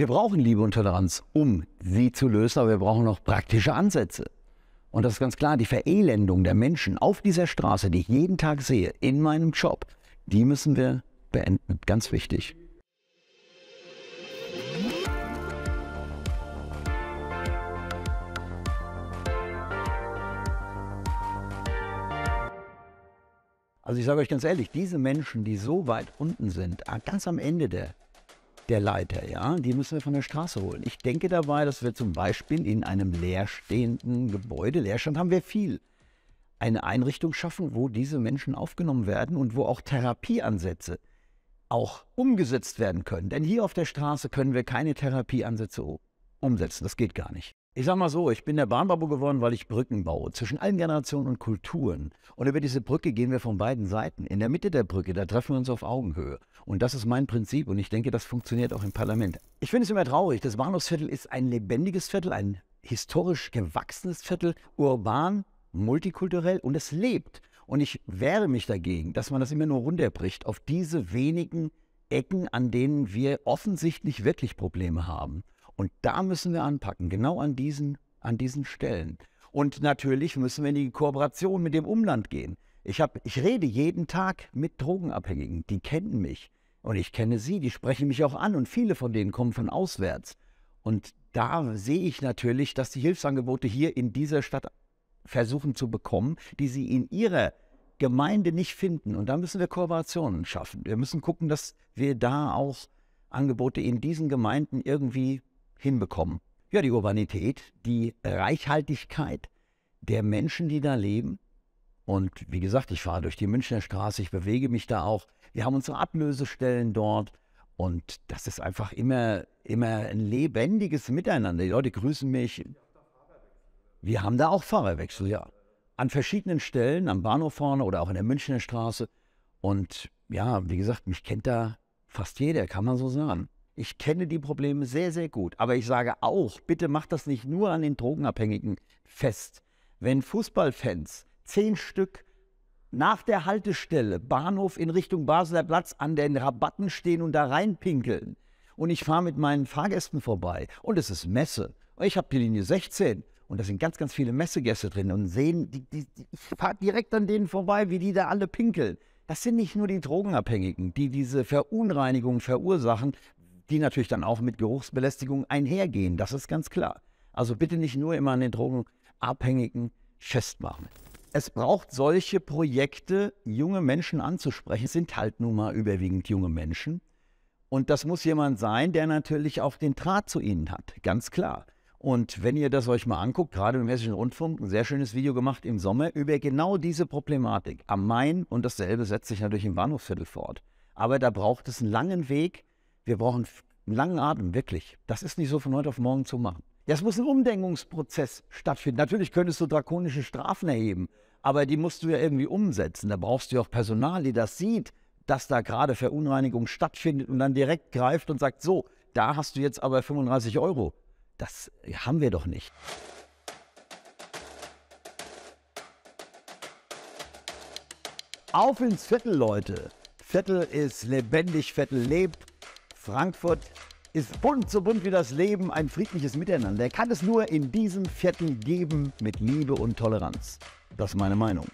Wir brauchen Liebe und Toleranz, um sie zu lösen, aber wir brauchen auch praktische Ansätze. Und das ist ganz klar, die Verelendung der Menschen auf dieser Straße, die ich jeden Tag sehe, in meinem Job, die müssen wir beenden. Ganz wichtig. Also ich sage euch ganz ehrlich, diese Menschen, die so weit unten sind, ah, ganz am Ende der der Leiter, ja, die müssen wir von der Straße holen. Ich denke dabei, dass wir zum Beispiel in einem leerstehenden Gebäude, Leerstand haben wir viel, eine Einrichtung schaffen, wo diese Menschen aufgenommen werden und wo auch Therapieansätze auch umgesetzt werden können. Denn hier auf der Straße können wir keine Therapieansätze umsetzen. Das geht gar nicht. Ich sag mal so, ich bin der Bahnbabu geworden, weil ich Brücken baue, zwischen allen Generationen und Kulturen. Und über diese Brücke gehen wir von beiden Seiten. In der Mitte der Brücke, da treffen wir uns auf Augenhöhe. Und das ist mein Prinzip und ich denke, das funktioniert auch im Parlament. Ich finde es immer traurig, das Bahnhofsviertel ist ein lebendiges Viertel, ein historisch gewachsenes Viertel, urban, multikulturell und es lebt. Und ich wehre mich dagegen, dass man das immer nur runterbricht auf diese wenigen Ecken, an denen wir offensichtlich wirklich Probleme haben. Und da müssen wir anpacken, genau an diesen, an diesen Stellen. Und natürlich müssen wir in die Kooperation mit dem Umland gehen. Ich, hab, ich rede jeden Tag mit Drogenabhängigen, die kennen mich und ich kenne sie, die sprechen mich auch an und viele von denen kommen von auswärts. Und da sehe ich natürlich, dass die Hilfsangebote hier in dieser Stadt versuchen zu bekommen, die sie in ihrer Gemeinde nicht finden. Und da müssen wir Kooperationen schaffen. Wir müssen gucken, dass wir da auch Angebote in diesen Gemeinden irgendwie hinbekommen? Ja, die Urbanität, die Reichhaltigkeit der Menschen, die da leben. Und wie gesagt, ich fahre durch die Münchner Straße, ich bewege mich da auch. Wir haben unsere Ablösestellen dort. Und das ist einfach immer, immer ein lebendiges Miteinander. Die Leute grüßen mich. Wir haben da auch Fahrerwechsel, ja. An verschiedenen Stellen, am Bahnhof vorne oder auch in der Münchner Straße. Und ja, wie gesagt, mich kennt da fast jeder, kann man so sagen. Ich kenne die Probleme sehr, sehr gut. Aber ich sage auch, bitte macht das nicht nur an den Drogenabhängigen fest. Wenn Fußballfans zehn Stück nach der Haltestelle Bahnhof in Richtung Basler Platz an den Rabatten stehen und da reinpinkeln und ich fahre mit meinen Fahrgästen vorbei und es ist Messe. Ich habe die Linie 16 und da sind ganz, ganz viele Messegäste drin und sehen, die, die, die, ich fahre direkt an denen vorbei, wie die da alle pinkeln. Das sind nicht nur die Drogenabhängigen, die diese Verunreinigung verursachen, die natürlich dann auch mit Geruchsbelästigung einhergehen. Das ist ganz klar. Also bitte nicht nur immer an den Drogenabhängigen festmachen. Es braucht solche Projekte, junge Menschen anzusprechen. Es sind halt nun mal überwiegend junge Menschen. Und das muss jemand sein, der natürlich auch den Draht zu ihnen hat, ganz klar. Und wenn ihr das euch mal anguckt, gerade im Hessischen Rundfunk, ein sehr schönes Video gemacht im Sommer über genau diese Problematik am Main und dasselbe setzt sich natürlich im Bahnhofsviertel fort. Aber da braucht es einen langen Weg wir brauchen einen langen Atem, wirklich. Das ist nicht so von heute auf morgen zu machen. Ja, es muss ein Umdenkungsprozess stattfinden. Natürlich könntest du drakonische Strafen erheben, aber die musst du ja irgendwie umsetzen. Da brauchst du ja auch Personal, die das sieht, dass da gerade Verunreinigung stattfindet und dann direkt greift und sagt, so, da hast du jetzt aber 35 Euro. Das haben wir doch nicht. Auf ins Viertel, Leute. Viertel ist lebendig, Viertel lebt. Frankfurt ist bunt, so bunt wie das Leben, ein friedliches Miteinander. Er Kann es nur in diesem Viertel geben mit Liebe und Toleranz. Das ist meine Meinung.